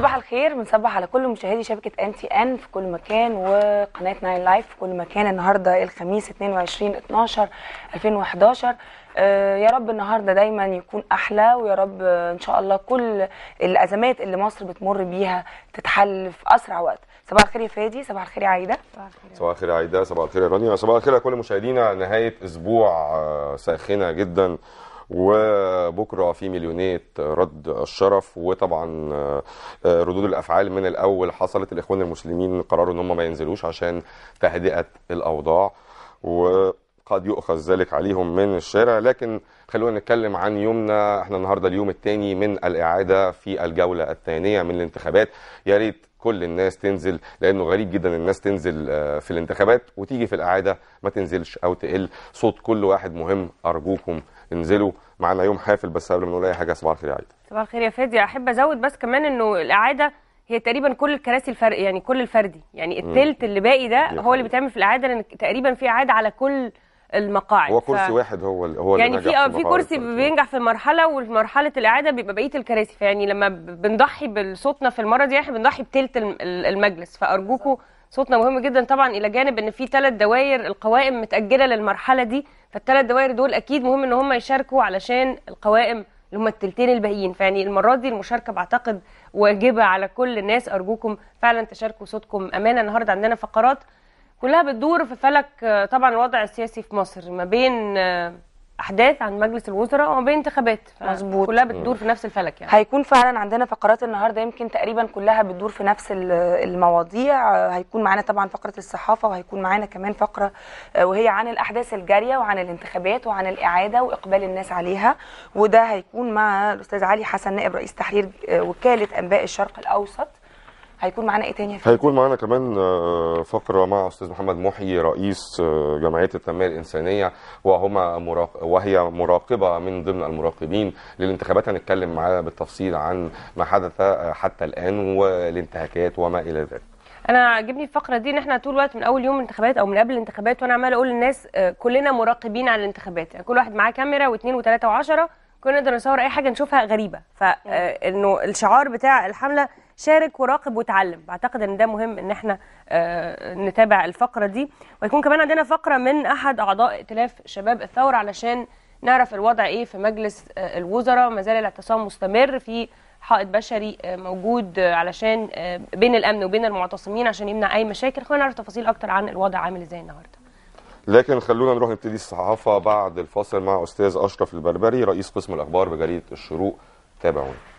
صباح الخير بنصبح على كل مشاهدي شبكه ان تي ان في كل مكان وقناه ناين لايف في كل مكان النهارده الخميس 22 12 2011 يا رب النهارده دايما يكون احلى ويا رب ان شاء الله كل الازمات اللي مصر بتمر بيها تتحل في اسرع وقت صباح الخير يا فادي صباح الخير يا عايده صباح الخير يا عايده صباح الخير يا رانيا صباح الخير يا كل مشاهدينا نهايه اسبوع آه، ساخنه جدا وبكره في مليونيه رد الشرف وطبعا آه، آه، ردود الافعال من الاول حصلت الاخوان المسلمين قرروا ان هم ما ينزلوش عشان تهدئه الاوضاع و قد يؤخذ ذلك عليهم من الشارع لكن خلونا نتكلم عن يومنا احنا النهارده اليوم الثاني من الاعاده في الجوله الثانيه من الانتخابات يا ريت كل الناس تنزل لانه غريب جدا الناس تنزل آه، في الانتخابات وتيجي في الاعاده ما تنزلش او تقل صوت كل واحد مهم ارجوكم انزلوا معانا يوم حافل بس قبل ما نقول اي حاجه صباح الخير يا عايده صباح الخير يا فادي احب ازود بس كمان انه الاعاده هي تقريبا كل الكراسي الفرق يعني كل الفردي يعني الثلث اللي باقي ده هو اللي بيتعمل في الاعاده لان تقريبا في اعاده على كل المقاعد هو كرسي ف... واحد هو اللي هو يعني في في, آه، في كرسي بينجح في المرحله ومرحله الاعاده بيبقى بقيه الكراسي فيعني لما بنضحي بصوتنا في المره دي احنا بنضحي بثلث المجلس فارجوكم صوتنا مهم جدا طبعا الى جانب ان في ثلاث دوائر القوائم متاجله للمرحله دي فالثلاث دوائر دول اكيد مهم ان هم يشاركوا علشان القوائم اللي هم الثلثين الباقيين فيعني المره دي المشاركه بعتقد واجبه على كل الناس ارجوكم فعلا تشاركوا صوتكم امانه النهارده عندنا فقرات كلها بتدور في فلك آه، طبعا الوضع السياسي في مصر ما بين آه، احداث عن مجلس الوزراء وما بين انتخابات آه. مظبوط كلها بتدور في نفس الفلك يعني هيكون فعلا عندنا فقرات النهارده يمكن تقريبا كلها بتدور في نفس المواضيع هيكون معانا طبعا فقره الصحافه وهيكون معانا كمان فقره آه، وهي عن الاحداث الجاريه وعن الانتخابات وعن الاعاده واقبال الناس عليها وده هيكون مع الاستاذ علي حسن نائب رئيس تحرير آه، وكاله انباء الشرق الاوسط هيكون معانا ايه تاني هيكون معانا كمان آه، فقره مع استاذ محمد محي رئيس آه، جمعيه التنميه الانسانيه وهما مراق... وهي مراقبه من ضمن المراقبين للانتخابات هنتكلم معاه بالتفصيل عن ما حدث آه، حتى الان والانتهاكات وما الى ذلك انا عاجبني الفقره دي ان احنا طول الوقت من اول يوم الانتخابات او من قبل الانتخابات وانا عمال اقول للناس كلنا مراقبين على الانتخابات يعني كل واحد معاه كاميرا واثنين وثلاثه وعشره كنا نقدر نصور اي حاجه نشوفها غريبه فانه آه، الشعار بتاع الحمله شارك وراقب وتعلم بعتقد ان ده مهم ان احنا آه، نتابع الفقره دي ويكون كمان عندنا فقره من احد اعضاء ائتلاف شباب الثوره علشان نعرف الوضع ايه في مجلس آه، الوزراء ما زال الاعتصام مستمر في حائط بشري موجود علشان بين الامن وبين المعتصمين عشان يمنع اي مشاكل خلينا نعرف تفاصيل اكتر عن الوضع عامل ازاي النهارده لكن خلونا نروح نبتدي الصحافه بعد الفاصل مع استاذ اشرف البربري رئيس قسم الاخبار بجريده الشروق تابعونا